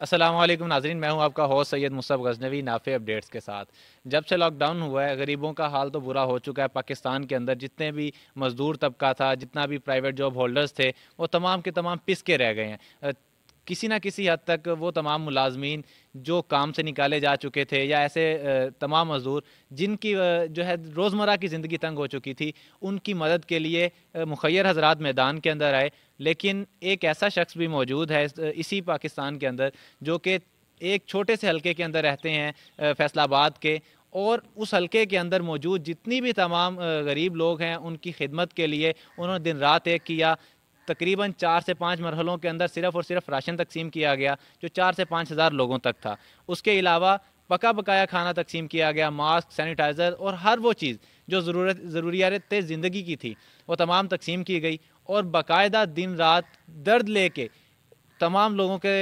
असलम नाजरीन मैं हूं आपका होस्ट सैयद मुसब गजनवी नाफे अपडेट्स के साथ जब से लॉकडाउन हुआ है गरीबों का हाल तो बुरा हो चुका है पाकिस्तान के अंदर जितने भी मज़दूर तबका था जितना भी प्राइवेट जॉब होल्डर्स थे वो तमाम के तमाम पिस के रह गए हैं किसी ना किसी हद तक वो तमाम मुलाजमीन जो काम से निकाले जा चुके थे या ऐसे तमाम मज़दूर जिनकी जो है रोज़मर्रा की ज़िंदगी तंग हो चुकी थी उनकी मदद के लिए मुखैर हजरात मैदान के अंदर आए लेकिन एक ऐसा शख्स भी मौजूद है इसी पाकिस्तान के अंदर जो कि एक छोटे से हलके के अंदर रहते हैं फैसलाबाद के और उस हलके के अंदर मौजूद जितनी भी तमाम गरीब लोग हैं उनकी खिदमत के लिए उन्होंने दिन रात एक किया तकरीबन चार से पाँच मरहलों के अंदर सिर्फ और सिर्फ राशन तकसीम किया गया जो चार से पाँच हज़ार लोगों तक था उसके अलावा पका पकाया खाना तकसीम किया गया मास्क सैनिटाइज़र और हर वो चीज़ जो ज़रूरत ज़रूरियात ज़िंदगी की थी वो तमाम तकसीम की गई और बाकायदा दिन रात दर्द ले के तमाम लोगों के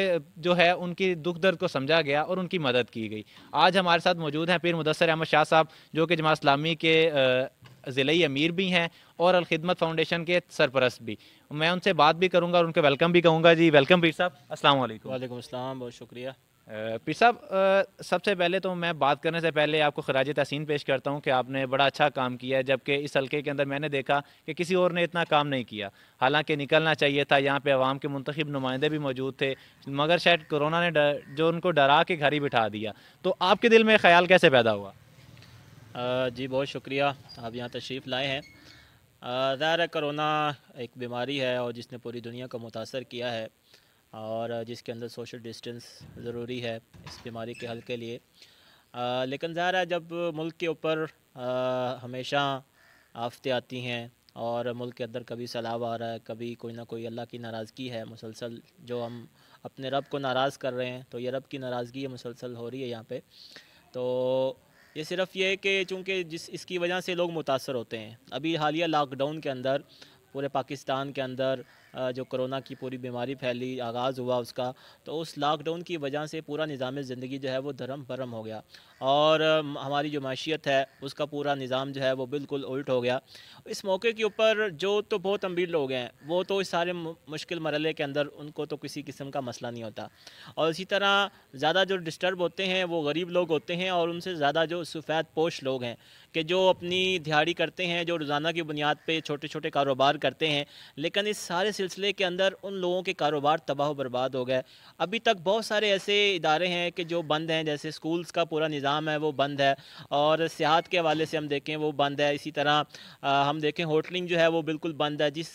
जो है उनकी दुख दर्द को समझा गया और उनकी मदद की गई आज हमारे साथ मौजूद हैं पीर मुदसर अहमद शाह साहब जो कि जमा इस्लामी के ज़िले अमीर भी हैं और अलखदमत फाउंडेशन के सरपरस्त भी मैं उनसे बात भी करूँगा और उनके वेलकम भी कहूँगा जी वेलकम पीर साहब असल वालेकुम अस्सलाम बहुत शुक्रिया पीर साहब सबसे पहले तो मैं बात करने से पहले आपको खराज तहसीन पेश करता हूँ कि आपने बड़ा अच्छा काम किया है जबकि इस हल्के के अंदर मैंने देखा कि किसी और ने इतना काम नहीं किया हालांकि निकलना चाहिए था यहाँ पे आवाम के मंतखब नुमाइंदे भी मौजूद थे मगर शायद कोरोना ने डर, जो उनको डरा के घर ही बिठा दिया तो आपके दिल में ख्याल कैसे पैदा हुआ जी बहुत शुक्रिया आप यहाँ तशरीफ़ लाए हैं ज़ाहिर करोना एक बीमारी है और जिसने पूरी दुनिया को मुतासर किया है और जिसके अंदर सोशल डिस्टेंस ज़रूरी है इस बीमारी के हल के लिए आ, लेकिन ज़ाहिर है जब मुल्क के ऊपर हमेशा आफतें आती हैं और मुल्क के अंदर कभी सैलाब आ रहा है कभी कोई ना कोई अल्लाह की नाराज़गी है मुसलसल जो हम अपने रब को नाराज़ कर रहे हैं तो ये रब की नाराज़गी मुसलसल हो रही है यहाँ पर तो ये सिर्फ ये है कि चूँकि जिस इसकी वजह से लोग मुतासर होते हैं अभी हालिया लॉकडाउन के अंदर पूरे पाकिस्तान के अंदर जो कोरोना की पूरी बीमारी फैली आगाज़ हुआ उसका तो उस लॉकडाउन की वजह से पूरा निज़ाम ज़िंदगी जो है वो धर्म भरम हो गया और हमारी जो माशियत है उसका पूरा निज़ाम जो है वो बिल्कुल उल्ट हो गया इस मौके के ऊपर जो तो बहुत अमीर लोग हैं वो तो इस सारे मुश्किल मरल के अंदर उनको तो किसी किस्म का मसला नहीं होता और इसी तरह ज़्यादा जो डिस्टर्ब होते हैं वो गरीब लोग होते हैं और उनसे ज़्यादा जो सफ़ेद पोश लोग हैं कि जो अपनी दिहाड़ी करते हैं जो रोज़ाना की बुनियाद पर छोटे छोटे कारोबार करते हैं लेकिन इस सारे सिलसिले के अंदर उन लोगों के कारोबार तबाह बर्बाद हो गए अभी तक बहुत सारे ऐसे इदारे हैं कि जो बंद हैं जैसे स्कूल्स का पूरा निज़ाम गोदाम है वो बंद है और सेहत के हवाले से हम देखें वो बंद है इसी तरह हम देखें होटलिंग जो है वो बिल्कुल बंद है जिस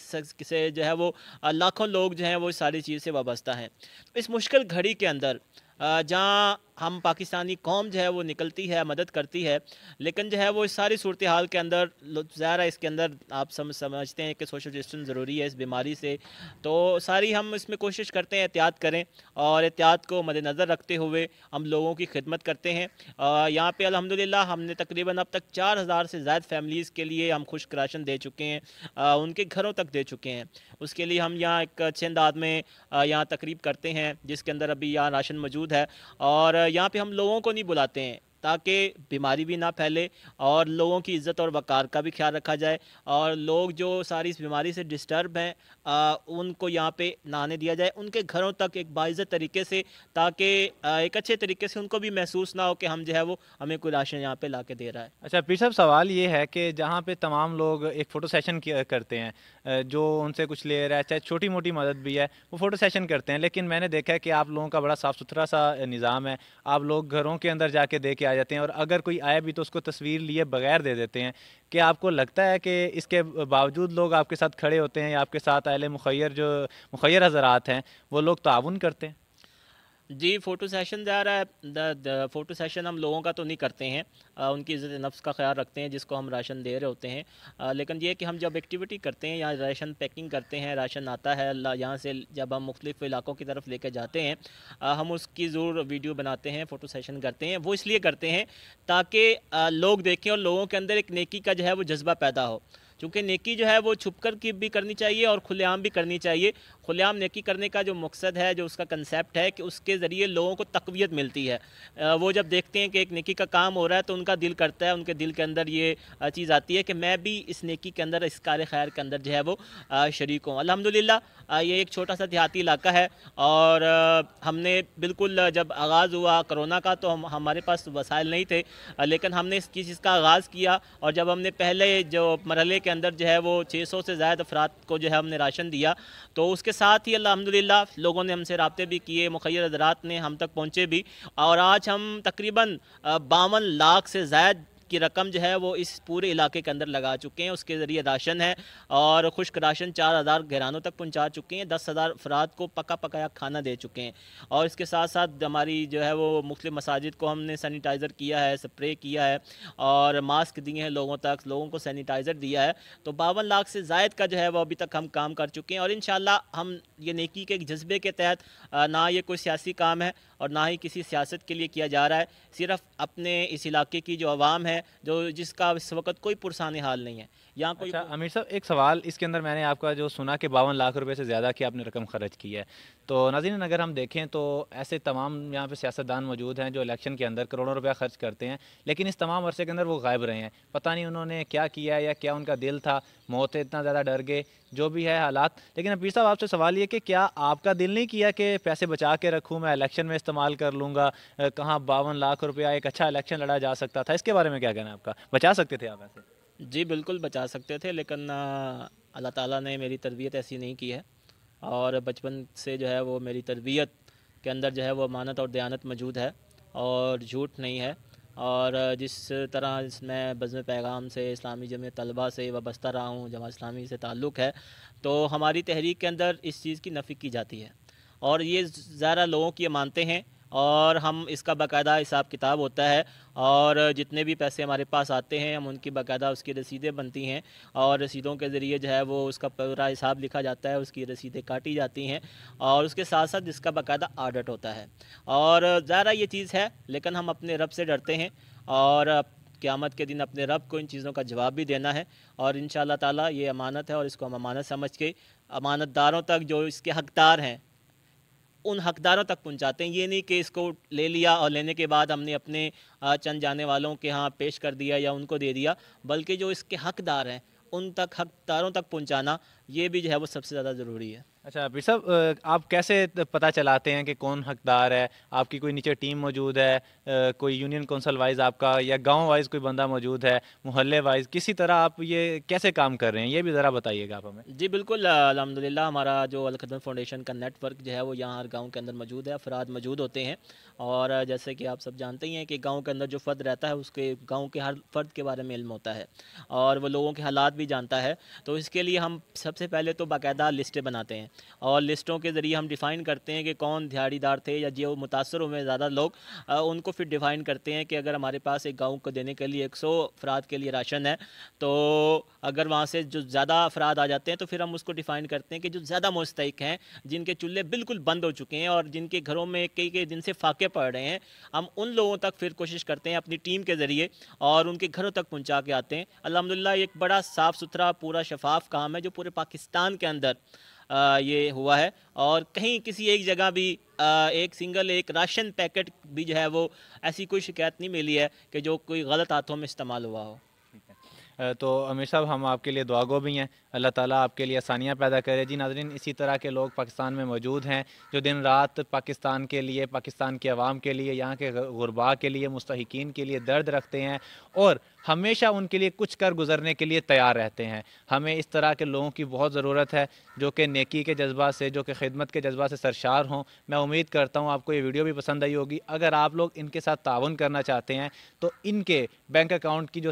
से जो है वो लाखों लोग जो हैं वो सारी चीज़ से वाबस्ता हैं तो इस मुश्किल घड़ी के अंदर जहाँ हम पाकिस्तानी कौम जो है वो निकलती है मदद करती है लेकिन जो है वो इस सारी सूरत हाल के अंदर ज़ाहिर है इसके अंदर आप समझ समझते हैं कि सोशल डिस्टेंस ज़रूरी है इस बीमारी से तो सारी हम इसमें कोशिश करते हैं एहतियात करें और एहतियात को मद्दनज़र रखते हुए हम लोगों की खिदमत करते हैं यहाँ पर अलहमदिल्ला हमने तकरीबन अब तक चार हज़ार से ज़ायद फैमिलीज़ के लिए हम खुश राशन दे चुके हैं उनके घरों तक दे चुके हैं उसके लिए हम यहाँ एक अच्छे आदमी में यहाँ तकरीब करते हैं जिसके अंदर अभी यहाँ राशन मौजूद है और यहाँ पे हम लोगों को नहीं बुलाते हैं ताकि बीमारी भी ना फैले और लोगों की इज़्ज़त और वक़ार का भी ख्याल रखा जाए और लोग जो सारी इस बीमारी से डिस्टर्ब हैं उनको यहाँ पे नहाने दिया जाए उनके घरों तक एक बाइज़त तरीके से ताकि एक अच्छे तरीके से उनको भी महसूस ना हो कि हम जो है वो हमें कोई राशन यहाँ पर ला के दे रहा है अच्छा पी साहब सवाल ये है कि जहाँ पर तमाम लोग एक फ़ोटो सेशन करते हैं जो उनसे कुछ ले रहा है चाहे छोटी मोटी मदद भी है वो फ़ोटो सेशन करते हैं लेकिन मैंने देखा है कि आप लोगों का बड़ा साफ़ सुथरा सा निज़ाम है आप लोग घरों के अंदर जाके दे के आ आ जाते हैं और अगर कोई आया भी तो उसको तस्वीर लिए बगैर दे देते हैं कि आपको लगता है कि इसके बावजूद लोग आपके साथ खड़े होते हैं या आपके साथ आयल मुखैर जो मुखैर हजरात हैं वो लोग ताउन करते हैं जी फ़ोटो सेशन रहा है फ़ोटो सेशन हम लोगों का तो नहीं करते हैं आ, उनकी इज़्ज़त नफ्स का ख्याल रखते हैं जिसको हम राशन दे रहे होते हैं आ, लेकिन ये कि हम जब एक्टिविटी करते हैं या राशन पैकिंग करते हैं राशन आता है यहाँ से जब हम मुख्तलिफ़ इलाक़ों की तरफ लेकर जाते हैं आ, हम उसकी ज़रूर वीडियो बनाते हैं फ़ोटो सेशन करते हैं वो इसलिए करते हैं ताकि लोग देखें और लोगों के अंदर एक नेकी का जो है वो जज्बा पैदा हो चूँकि नेकी जो है वो छुप कर की भी करनी चाहिए और खुलेआम भी करनी चाहिए खुलेआम नेकी करने का जो मकसद है जो उसका कंसेप्ट है कि उसके ज़रिए लोगों को तकवीत मिलती है वो जब देखते हैं कि एक नेकी का काम हो रहा है तो उनका दिल करता है उनके दिल के अंदर ये चीज़ आती है कि मैं भी इस नेकी के अंदर इस कार खैर के अंदर जो है वो शरीक हूँ अलहमदिल्ला ये एक छोटा सा देहाती इलाका है और हमने बिल्कुल जब आगाज़ हुआ करोना का तो हम हमारे पास वसाइल नहीं थे लेकिन हमने इस चीज़ का आगाज़ किया और जब हमने पहले जो मरहले के अंदर जो है वो सौ से ज़्यादा अफराद को जो है हमने राशन दिया तो उसके साथ ही अलहमदिल्ला लोगों ने हमसे रबते भी किए मुखिर हजरात ने हम तक पहुँचे भी और आज हम तकरीबन बावन लाख से ज़ायद की रकम जो है वो इस पूरे इलाके के अंदर लगा चुके हैं उसके ज़रिए राशन है और खुश्क राशन चार हज़ार घरानों तक पहुँचा चुके हैं दस हज़ार अफराद को पका पकाया खाना दे चुके हैं और इसके साथ साथ हमारी जो है वो मुख्तु मसाजिद को हमने सैनिटाइज़र किया है स्प्रे किया है और मास्क दिए हैं लोगों तक लोगों को सैनिटाइज़र दिया है तो बावन लाख से जायद का जो है वो अभी तक हम काम कर चुके हैं और इन हम ये नेकी के जज्बे के तहत ना ये कोई सियासी काम है और ना ही किसी सियासत के लिए किया जा रहा है सिर्फ अपने इस इलाके की जो आवाम है है जो जिसका इस वक्त कोई पुरसानी हाल नहीं है यहाँ कोई अच्छा, अमीर साहब एक सवाल इसके अंदर मैंने आपका जो सुना कि बावन लाख रुपए से ज़्यादा की आपने रकम खर्च की है तो नाजीन अगर हम देखें तो ऐसे तमाम यहाँ पे सियासतदान मौजूद हैं जो इलेक्शन के अंदर करोड़ों रुपया खर्च करते हैं लेकिन इस तमाम अरसे के अंदर वो गायब रहे हैं पता नहीं उन्होंने क्या किया या क्या उनका दिल था मौत इतना ज़्यादा डर गए जो भी है हालात लेकिन अमीर साहब आपसे सवाल ये कि क्या आपका दिल नहीं किया कि पैसे बचा के रखूँ मैं इलेक्शन में इस्तेमाल कर लूँगा कहाँ बावन लाख रुपया एक अच्छा इलेक्शन लड़ा जा सकता था इसके बारे में क्या कहना है आपका बचा सकते थे आप ऐसे जी बिल्कुल बचा सकते थे लेकिन अल्लाह ताला ने मेरी तरबियत ऐसी नहीं की है और बचपन से जो है वो मेरी तरबियत के अंदर जो है वो अमानत और दयानत मौजूद है और झूठ नहीं है और जिस तरह मैं बज़म पैगाम से इस्लामी जम तलबा से वाबस्ता रहा हूँ जमा इस्लामी से ताल्लुक़ है तो हमारी तहरीक के अंदर इस चीज़ की नफ़ी की जाती है और ये ज़्यादा लोगों की मानते हैं और हम इसका बाकायदा हिसाब किताब होता है और जितने भी पैसे हमारे पास आते हैं हम उनकी बाकायदा उसकी रसीदें बनती हैं और रसीदों के ज़रिए जो है वो उसका पूरा हिसाब लिखा जाता है उसकी रसीदें काटी जाती हैं और उसके साथ साथ इसका बाकायदा आडट होता है और ज़ाहरा ये चीज़ है लेकिन हम अपने रब से डरते हैं और क़्यामत के दिन अपने रब को इन चीज़ों का जवाब भी देना है और इन ताला ये अमानत है और इसको हम अमानत समझ के अमानतदारों तक जो इसके हकदार हैं उन हकदारों तक पहुंचाते हैं ये नहीं कि इसको ले लिया और लेने के बाद हमने अपने चंद जाने वालों के यहाँ पेश कर दिया या उनको दे दिया बल्कि जो इसके हकदार हैं उन तक हकदारों तक पहुँचाना ये भी जो है वो सबसे ज़्यादा ज़रूरी है अच्छा अभी सब आप कैसे पता चलाते हैं कि कौन हकदार है आपकी कोई नीचे टीम मौजूद है कोई यूनियन कौंसल वाइज आपका या गांव वाइज कोई बंदा मौजूद है मोहल्ले वाइज किसी तरह आप ये कैसे काम कर रहे हैं ये भी ज़रा बताइएगा आप हमें जी बिल्कुल अलहमदिल्ला हमारा जो अलखदम फाउंडेशन का नेटवर्क जो है वो यहाँ हर गाँव के अंदर मौजूद है अफराद मौजूद होते हैं और जैसे कि आप सब जानते ही हैं कि गाँव के अंदर जो फ़र्द रहता है उसके गाँव के हर फ़र्द के बारे में इल्म होता है और वो लोगों के हालात भी जानता है तो इसके लिए हम सबसे पहले तो बाकायदा लिस्टें बनाते हैं और लिस्टों के ज़रिए हम डिफ़ाइन करते हैं कि कौन दिहाड़ीदार थे या जो मुतासर हुए ज़्यादा लोग उनको फिर डिफ़ाइन करते हैं कि अगर हमारे पास एक गाँव को देने के लिए एक सौ अफराद के लिए राशन है तो अगर वहाँ से जो ज़्यादा अफराद आ जाते हैं तो फिर हम उसको डिफ़ाइन करते हैं कि जो ज़्यादा मुस्तक हैं जिनके चूल्हे बिल्कुल बंद हो चुके हैं और जिनके घरों में कई कई दिन से फाके पड़ रहे हैं हम उन लोगों तक फिर कोशिश करते हैं अपनी टीम के ज़रिए और उनके घरों तक पहुँचा के आते हैं अलहमदिल्ला एक बड़ा साफ़ सुथरा पूरा शफाफ काम है जो पूरे पाकिस्तान के अंदर ये हुआ है और कहीं किसी एक जगह भी एक सिंगल एक राशन पैकेट भी जो है वो ऐसी कोई शिकायत नहीं मिली है कि जो कोई गलत हाथों में इस्तेमाल हुआ हो तो अमीर साहब हम आपके लिए दुआगो भी हैं अल्लाह ताला आपके लिए आसानियाँ पैदा करे जी नाजरीन इसी तरह के लोग पाकिस्तान में मौजूद हैं जो दिन रात पाकिस्तान के लिए पाकिस्तान के आवाम के लिए यहाँ के गुरबा के लिए मुस्तकिन के लिए दर्द रखते हैं और हमेशा उनके लिए कुछ कर गुजरने के लिए तैयार रहते हैं हमें इस तरह के लोगों की बहुत ज़रूरत है जो कि नेकी के जज्बा से जो कि खिदमत के जज्बा से सरशार हों मैं उम्मीद करता हूँ आपको ये वीडियो भी पसंद आई होगी अगर आप लोग इनके साथ ताउन करना चाहते हैं तो इनके बैंक अकाउंट की जो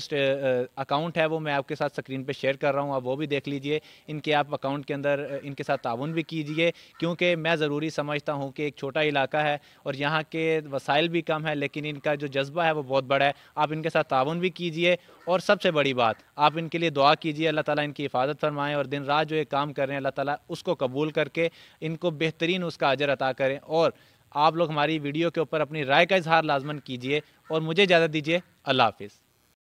अकाउंट है वो मैं आपके साथ स्क्रीन पर शेयर कर रहा हूँ आप वो भी देख लीजिए इनके आप अकाउंट के अंदर इनके साथ ताउन भी कीजिए क्योंकि मैं ज़रूरी समझता हूँ कि एक छोटा इलाका है और यहाँ के वसाइल भी कम है लेकिन इनका जो जज्बा है वो बहुत बड़ा है आप इनके साथ ताउन भी कीजिए कीजिए और सबसे बड़ी बात आप इनके लिए दुआ कीजिए अल्लाह ताला इनकी हिफाजत फरमाएं और दिन रात जो ये काम कर रहे हैं अल्लाह ताला उसको कबूल करके इनको बेहतरीन उसका अजर अता करें और आप लोग हमारी वीडियो के ऊपर अपनी राय का इजहार लाजमन कीजिए और मुझे इजाज़त दीजिए अल्लाह हाफिज़